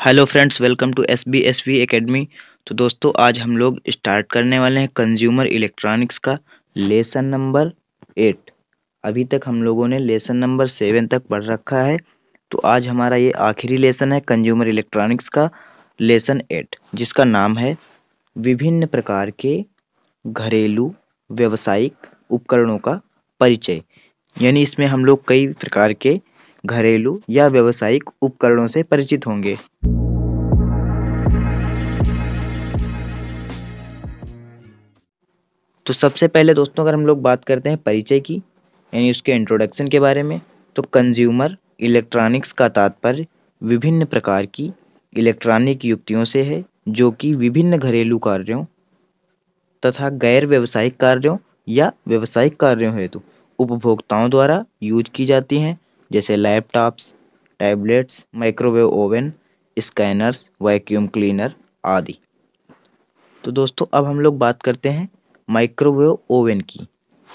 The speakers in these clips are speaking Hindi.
hello friends welcome to S B S V academy तो दोस्तों आज हम लोग स्टार्ट करने वाले हैं कंज्यूमर इलेक्ट्रॉनिक्स का लेसन नंबर एट अभी तक हम लोगों ने लेसन नंबर सेवन तक पढ़ रखा है तो आज हमारा ये आखिरी लेसन है कंज्यूमर इलेक्ट्रॉनिक्स का लेसन एट जिसका नाम है विभिन्न प्रकार के घरेलू व्यवसायिक उपकरणों का परिचय यानी इसमें हम लोग कई प्रकार के घरेलू या व्यवसायिक उपकरणों से परिचित होंगे तो सबसे पहले दोस्तों अगर हम लोग बात करते हैं परिचय की यानी उसके इंट्रोडक्शन के बारे में तो कंज्यूमर इलेक्ट्रॉनिक्स का तात्पर्य विभिन्न प्रकार की इलेक्ट्रॉनिक युक्तियों से है जो कि विभिन्न घरेलू कार्यों तथा गैर व्यवसायिक कार्यों या व्यवसायिक कार्यों हेतु उपभोक्ताओं द्वारा यूज की जाती हैं जैसे laptops tablets microwave oven scanners vacuum cleaner आदि तो दोस्तों अब हम लोग बात करते हैं माइक्रोवेव ओवन की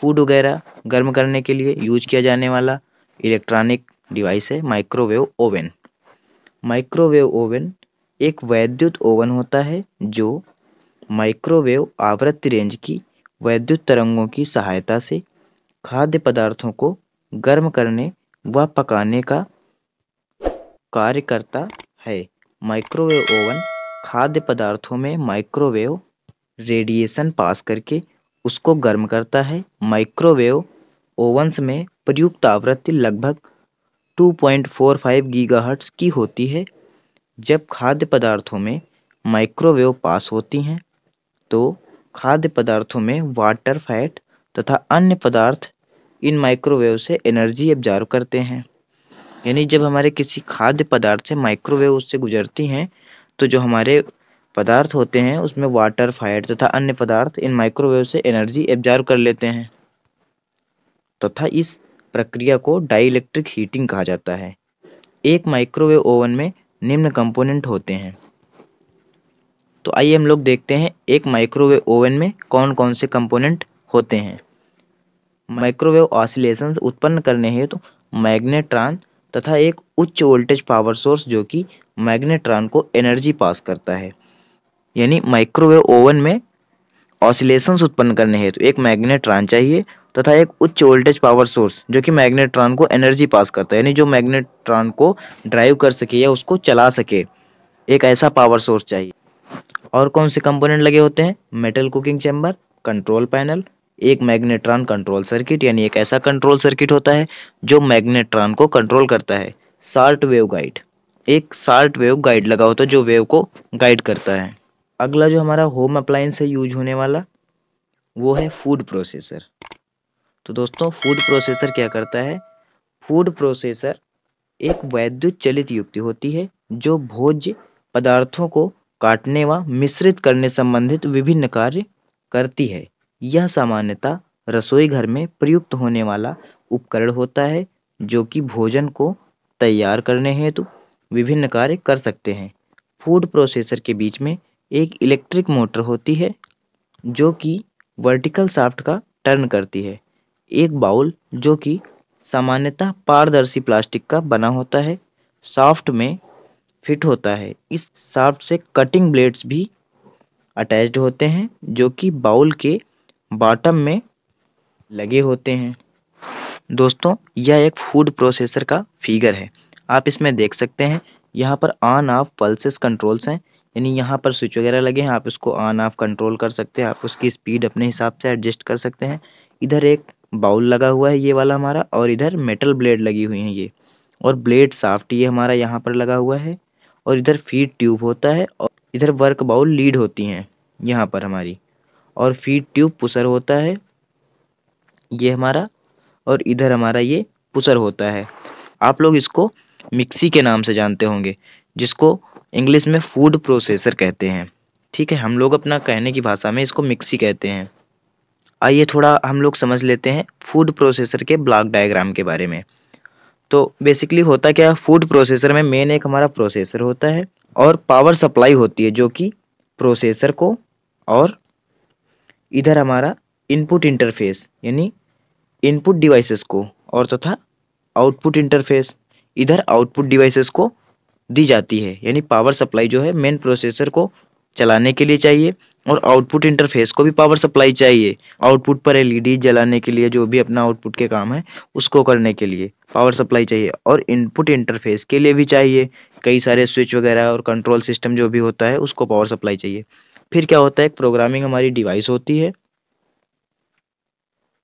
फूड वगैरह गर्म करने के लिए यूज किया जाने वाला इलेक्ट्रॉनिक डिवाइस है माइक्रोवेव ओवन माइक्रोवेव ओवन एक वैद्युत ओवन होता है जो माइक्रोवेव आवृत्ति रेंज की वैद्युत तरंगों की सहायता से खाद्य पदार्थों को गर्म करने व पकाने का कार्य करता है माइक्रोवेव ओवन खाद्य पदार्थों में माइक्रोवेव रेडिएशन पास करके उसको गर्म करता है माइक्रोवेव ओवंस में प्रयुक्त आवृत्ति लगभग 2.45 गीगाहर्ट्ज की होती है जब खाद्य पदार्थों में माइक्रोवेव पास होती हैं तो खाद्य पदार्थों में वाटर फैट तथा अन्य पदार्थ इन माइक्रोवेव से एनर्जी एब्जॉर्व करते हैं यानी जब हमारे किसी खाद्य पदार्थ से माइक्रोवेव उससे गुजरती हैं तो जो हमारे पदार्थ होते हैं उसमें वाटर फायर तथा अन्य पदार्थ इन माइक्रोवेव से एनर्जी एब्जॉर्व कर लेते हैं तथा इस प्रक्रिया को डाइलेक्ट्रिक हीटिंग कहा जाता है एक माइक्रोवेव ओवन में निम्न कंपोनेंट होते हैं तो आइए हम लोग देखते हैं एक माइक्रोवेव ओवन में कौन कौन से कंपोनेंट होते हैं माइक्रोवेव ऑसिलेशंस उत्पन्न करने हेतु मैग्नेट्रॉन तथा एक उच्च वोल्टेज पावर सोर्स जो कि मैग्नेट्रॉन को एनर्जी पास करता है यानी माइक्रोवेव ओवन में ऑसिलेशंस उत्पन्न करने हेतु एक मैग्नेट्रॉन चाहिए तथा एक उच्च वोल्टेज पावर सोर्स जो कि मैग्नेट्रॉन को एनर्जी पास करता है यानी जो मैग्नेट्रॉन को ड्राइव कर सके या उसको चला सके एक ऐसा पावर सोर्स चाहिए और कौन से कंपोनेंट लगे होते हैं metal cooking chamber control panel एक मैग्नेट्रॉन कंट्रोल सर्किट यानी एक ऐसा कंट्रोल सर्किट होता है जो मैग्नेट्रॉन को कंट्रोल करता है शार्ट वेव गाइड एक शार्ट वेव गाइड लगा होता है जो वेव को गाइड करता है अगला जो हमारा होम अप्लायंस है यूज होने वाला वो है फूड प्रोसेसर तो दोस्तों फूड प्रोसेसर क्या करता है फूड प्रोसेसर एक वैद्युत चलित युक्ति होती है जो भोज्य पदार्थों को काटने व मिश्रित करने संबंधित विभिन्न कार्य करती है यह सामान्यतः रसोई घर में प्रयुक्त होने वाला उपकरण होता है जो कि भोजन को तैयार करने हेतु विभिन्न कार्य कर सकते हैं फूड प्रोसेसर के बीच में एक इलेक्ट्रिक मोटर होती है जो कि वर्टिकल साफ्ट का टर्न करती है एक बाउल जो कि सामान्यतः पारदर्शी प्लास्टिक का बना होता है साफ्ट में फिट होता है इस साफ्ट से कटिंग ब्लेड्स भी अटैच्ड होते हैं जो कि बाउल के बॉटम में लगे होते हैं दोस्तों यह एक फूड प्रोसेसर का फिगर है आप इसमें देख सकते हैं यहाँ पर ऑन ऑफ पल्सेस कंट्रोल्स हैं यानी यहाँ पर स्विच वगैरह लगे हैं आप इसको ऑन ऑफ कंट्रोल कर सकते हैं आप उसकी स्पीड अपने हिसाब से एडजस्ट कर सकते हैं इधर एक बाउल लगा हुआ है ये वाला हमारा और इधर मेटल ब्लेड लगी हुई है ये और ब्लेड साफ्ट ये हमारा यहाँ पर लगा हुआ है और इधर फीड ट्यूब होता है और इधर वर्क बाउल लीड होती हैं यहाँ पर हमारी और फीड ट्यूब पुशर होता है ये हमारा और इधर हमारा ये पुशर होता है आप लोग इसको मिक्सी के नाम से जानते होंगे जिसको इंग्लिश में फूड प्रोसेसर कहते हैं ठीक है हम लोग अपना कहने की भाषा में इसको मिक्सी कहते हैं आइए थोड़ा हम लोग समझ लेते हैं फूड प्रोसेसर के ब्लॉक डायग्राम के बारे में तो बेसिकली होता क्या है फूड प्रोसेसर में मेन एक हमारा प्रोसेसर होता है और पावर सप्लाई होती है जो कि प्रोसेसर को और इधर हमारा इनपुट इंटरफेस यानी इनपुट डिवाइसेस को और तथा तो आउटपुट इंटरफेस इधर आउटपुट डिवाइसेस को दी जाती है यानी पावर सप्लाई जो है मेन प्रोसेसर को चलाने के लिए चाहिए और आउटपुट इंटरफेस को भी पावर सप्लाई चाहिए आउटपुट पर एलईडी e जलाने के लिए जो भी अपना आउटपुट के काम है उसको करने के लिए पावर सप्लाई चाहिए और इनपुट इंटरफेस के लिए भी चाहिए कई सारे स्विच वगैरह और कंट्रोल सिस्टम जो भी होता है उसको पावर सप्लाई चाहिए फिर क्या होता है एक प्रोग्रामिंग हमारी डिवाइस होती है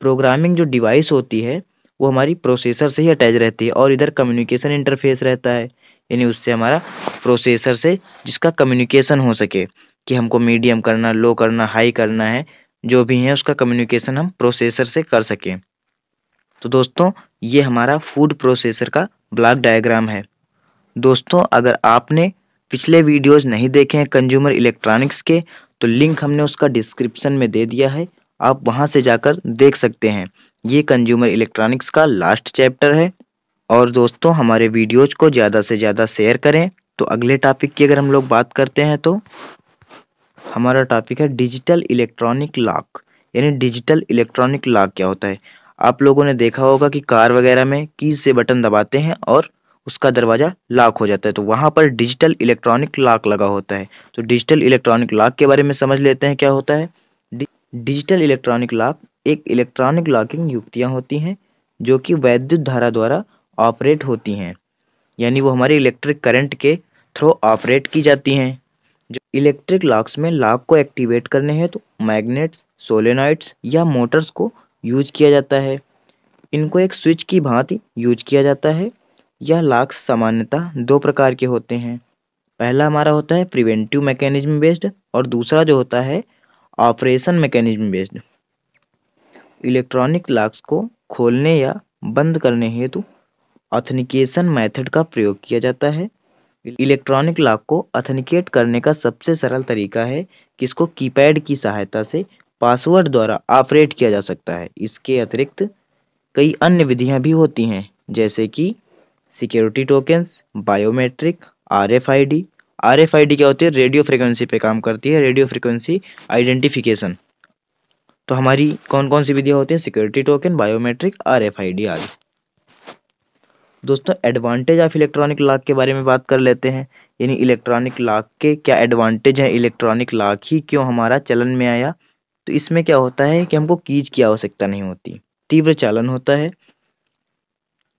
प्रोग्रामिंग जो डिवाइस होती है वो हमारी प्रोसेसर से ही अटैच रहती है और इधर कम्युनिकेशन इंटरफेस रहता है यानी उससे हमारा प्रोसेसर से जिसका कम्युनिकेशन हो सके कि हमको मीडियम करना लो करना हाई करना है जो भी है उसका कम्युनिकेशन हम प्रोसेसर से कर सकें तो दोस्तों ये हमारा फूड प्रोसेसर का ब्लॉक डायग्राम है दोस्तों अगर आपने पिछले वीडियोस नहीं देखे हैं कंज्यूमर इलेक्ट्रॉनिक्स के तो लिंक हमने उसका डिस्क्रिप्शन में दे दिया है आप वहां से जाकर देख सकते हैं ये कंज्यूमर इलेक्ट्रॉनिक्स का लास्ट चैप्टर है और दोस्तों हमारे वीडियोज को ज़्यादा से ज़्यादा शेयर करें तो अगले टॉपिक की अगर हम लोग बात करते हैं तो हमारा टॉपिक है डिजिटल इलेक्ट्रॉनिक लॉक यानी डिजिटल इलेक्ट्रॉनिक लॉक क्या होता है आप लोगों ने देखा होगा कि कार वगैरह में की से बटन दबाते हैं और उसका दरवाज़ा लॉक हो जाता है तो वहाँ पर डिजिटल इलेक्ट्रॉनिक लॉक लगा होता है तो डिजिटल इलेक्ट्रॉनिक लॉक के बारे में समझ लेते हैं क्या होता है डिजिटल इलेक्ट्रॉनिक लॉक एक इलेक्ट्रॉनिक लॉकिंग युक्तियाँ होती हैं जो कि वैद्युत धारा द्वारा ऑपरेट होती हैं यानी वो हमारे इलेक्ट्रिक करंट के थ्रू ऑपरेट की जाती हैं जो इलेक्ट्रिक लॉक्स में लॉक को एक्टिवेट करने हैं तो मैग्नेट्स सोलेनॉइड्स या मोटर्स को यूज किया जाता है इनको एक स्विच की भांति यूज किया जाता है यह लाक्स सामान्यतः दो प्रकार के होते हैं पहला हमारा होता है प्रिवेंटिव मैकेनिज्म बेस्ड और दूसरा जो होता है operation mechanism based electronic locks को खोलने या बंद करने हेतु ऑथनिकेशन मेथड का प्रयोग किया जाता है इलेक्ट्रॉनिक लॉक को ऑथेनिकेट करने का सबसे सरल तरीका है कि इसको कीपैड की सहायता से पासवर्ड द्वारा ऑपरेट किया जा सकता है इसके अतिरिक्त कई अन्य विधियां भी होती हैं जैसे कि security tokens biometric R R F F I D I D क्या होती है रेडियो फ्रिक्वेंसी पे काम करती है रेडियो फ्रिक्वेंसी आइडेंटिफिकेशन तो हमारी कौन कौन सी विधियाँ होती हैं security token biometric R F I D आदि दोस्तों एडवांटेज ऑफ इलेक्ट्रॉनिक लॉक के बारे में बात कर लेते हैं यानी इलेक्ट्रॉनिक लॉक के क्या एडवांटेज हैं इलेक्ट्रॉनिक लॉक ही क्यों हमारा चलन में आया तो इसमें क्या होता है कि हमको कीज की आवश्यकता नहीं होती तीव्र चालन होता है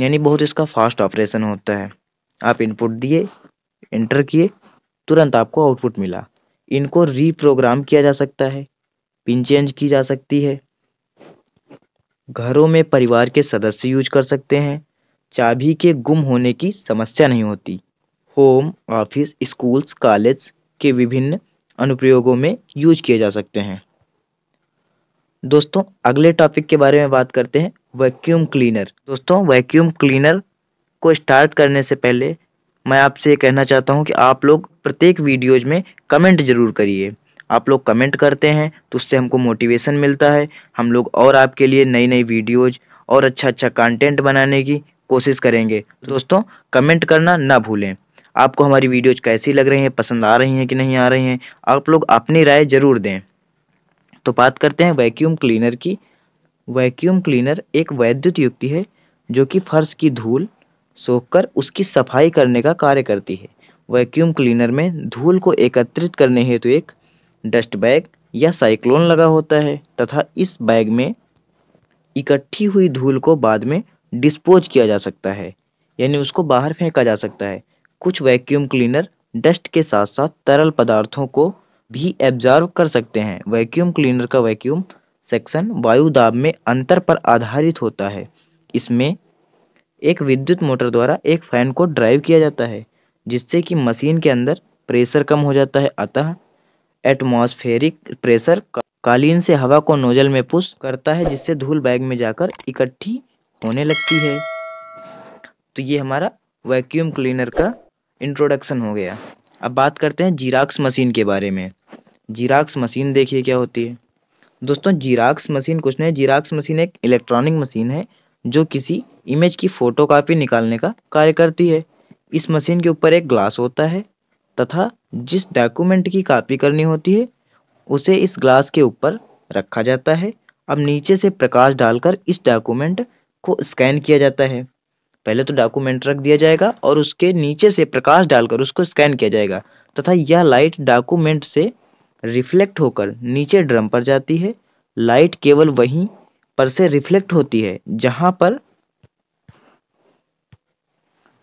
यानी बहुत इसका फास्ट ऑपरेशन होता है आप इनपुट दिए इंटर किए तुरंत आपको आउटपुट मिला इनको रीप्रोग्राम किया जा सकता है पिन चेंज की जा सकती है घरों में परिवार के सदस्य यूज कर सकते हैं चाबी के गुम होने की समस्या नहीं होती होम ऑफिस स्कूल्स कॉलेज के विभिन्न अनुप्रयोगों में यूज किए जा सकते हैं दोस्तों अगले टॉपिक के बारे में बात करते हैं वैक्यूम क्लीनर दोस्तों वैक्यूम क्लीनर को स्टार्ट करने से पहले मैं आपसे ये कहना चाहता हूँ कि आप लोग प्रत्येक वीडियोज में कमेंट जरूर करिए आप लोग कमेंट करते हैं तो उससे हमको मोटिवेशन मिलता है हम लोग और आपके लिए नई नई वीडियोज और अच्छा अच्छा कंटेंट बनाने की कोशिश करेंगे दोस्तों कमेंट करना ना भूलें आपको हमारी वीडियोज कैसी लग रही हैं पसंद आ रही हैं कि नहीं आ रही हैं आप लोग अपनी राय ज़रूर दें तो बात करते हैं वैक्यूम क्लीनर की वैक्यूम क्लीनर एक वैद्युत युक्ति है जो कि फर्श की धूल सोखकर उसकी सफाई करने का कार्य करती है वैक्यूम क्लीनर में धूल को एकत्रित करने हेतु एक डस्ट बैग या साइक्लोन लगा होता है तथा इस बैग में इकट्ठी हुई धूल को बाद में डिस्पोज किया जा सकता है यानी उसको बाहर फेंका जा सकता है कुछ वैक्यूम क्लीनर डस्ट के साथ साथ तरल पदार्थों को भी एब्जॉर्व कर सकते हैं वैक्यूम क्लीनर का वैक्यूम सेक्शन वायु दाब में अंतर पर आधारित होता है इसमें एक विद्युत मोटर द्वारा एक फैन को ड्राइव किया जाता है जिससे कि मशीन के अंदर प्रेशर कम हो जाता है अतः एटमॉस्फेरिक प्रेशर कालीन से हवा को नोजल में पुश करता है जिससे धूल बैग में जाकर इकट्ठी होने लगती है तो ये हमारा वैक्यूम क्लीनर का इंट्रोडक्शन हो गया अब बात करते हैं जीराक्स मशीन के बारे में जीराक्स मशीन देखिए क्या होती है दोस्तों जीराक्स मशीन कुछ नहीं जीराक्स मशीन एक इलेक्ट्रॉनिक मशीन है जो किसी इमेज की फोटो कापी निकालने का कार्य करती है इस मशीन के ऊपर एक ग्लास होता है तथा जिस डॉक्यूमेंट की कॉपी करनी होती है उसे इस ग्लास के ऊपर रखा जाता है अब नीचे से प्रकाश डालकर इस डॉक्यूमेंट को स्कैन किया जाता है पहले तो डॉक्यूमेंट रख दिया जाएगा और उसके नीचे से प्रकाश डालकर उसको स्कैन किया जाएगा तथा यह लाइट डॉक्यूमेंट से रिफ्लेक्ट होकर नीचे ड्रम पर जाती है लाइट केवल वहीं पर से रिफ्लेक्ट होती है जहां पर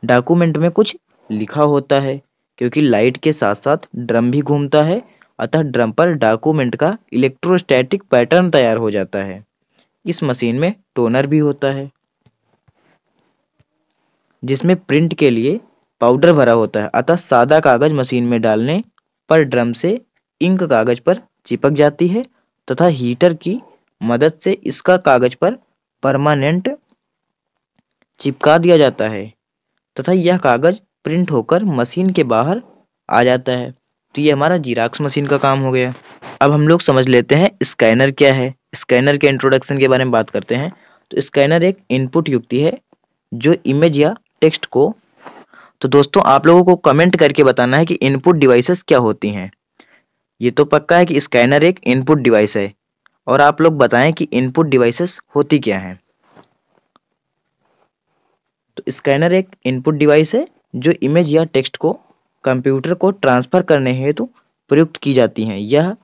डॉक्यूमेंट में कुछ लिखा होता है क्योंकि लाइट के साथ साथ ड्रम भी घूमता है अतः ड्रम पर डॉक्यूमेंट का इलेक्ट्रोस्टैटिक पैटर्न तैयार हो जाता है इस मशीन में टोनर भी होता है जिसमें प्रिंट के लिए पाउडर भरा होता है अतः सादा कागज मशीन में डालने पर ड्रम से इंक कागज पर चिपक जाती है तथा हीटर की मदद से इसका कागज पर परमानेंट चिपका दिया जाता है तथा यह कागज प्रिंट होकर मशीन के बाहर आ जाता है तो ये हमारा जीराक्स मशीन का काम हो गया अब हम लोग समझ लेते हैं स्कैनर क्या है स्कैनर के इंट्रोडक्शन के बारे में बात करते हैं तो स्कैनर एक इनपुट युक्ति है जो इमेज या टेक्स्ट को तो दोस्तों आप लोगों को कमेंट करके बताना है कि इनपुट डिवाइसेस क्या होती हैं ये तो पक्का है कि स्कैनर एक इनपुट डिवाइस है और आप लोग बताएं कि इनपुट डिवाइसेस होती क्या हैं तो स्कैनर एक इनपुट डिवाइस है जो इमेज या टेक्स्ट को कंप्यूटर को ट्रांसफ़र करने हेतु प्रयुक्त की जाती हैं यह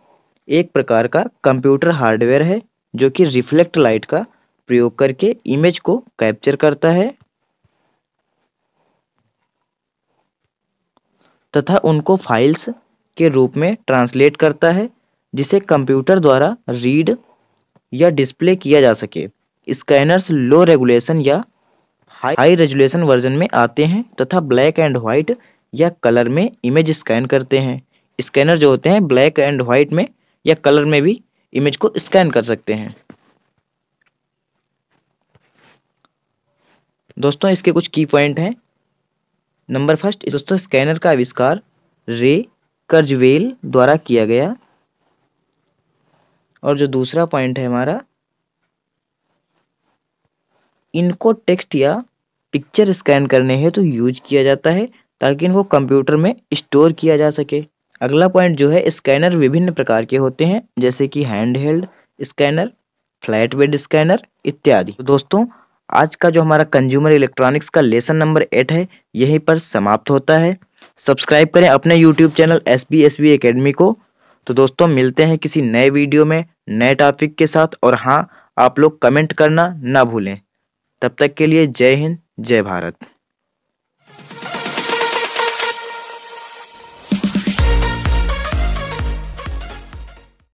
एक प्रकार का कंप्यूटर हार्डवेयर है जो कि रिफ्लेक्ट लाइट का प्रयोग करके इमेज को कैप्चर करता है तथा उनको फाइल्स के रूप में ट्रांसलेट करता है जिसे कंप्यूटर द्वारा रीड या डिस्प्ले किया जा सके स्कैनर्स लो रेगुलेशन या हाई रेजुलेशन वर्जन में आते हैं तथा ब्लैक एंड वाइट या कलर में इमेज स्कैन करते हैं स्कैनर जो होते हैं ब्लैक एंड वाइट में या कलर में भी इमेज को स्कैन कर सकते हैं दोस्तों इसके कुछ की पॉइंट हैं नंबर फर्स्ट दोस्तों स्कैनर का आविष्कार रे कर्जवेल द्वारा किया गया और जो दूसरा पॉइंट है हमारा इनको टेक्स्ट या पिक्चर स्कैन करने हैं तो यूज किया जाता है ताकि इनको कंप्यूटर में स्टोर किया जा सके अगला पॉइंट जो है स्कैनर विभिन्न प्रकार के होते हैं जैसे कि hand held scanner flat bed scanner इत्यादि तो दोस्तों आज का जो हमारा कंज्यूमर इलेक्ट्रॉनिक्स का लेसन नंबर एट है यहीं पर समाप्त होता है सब्सक्राइब करें अपने YouTube channel S B S B academy को तो दोस्तों मिलते हैं किसी नए वीडियो में नए टॉपिक के साथ और हाँ आप लोग कमेंट करना ना भूलें तब तक के लिए जय हिंद जय भारत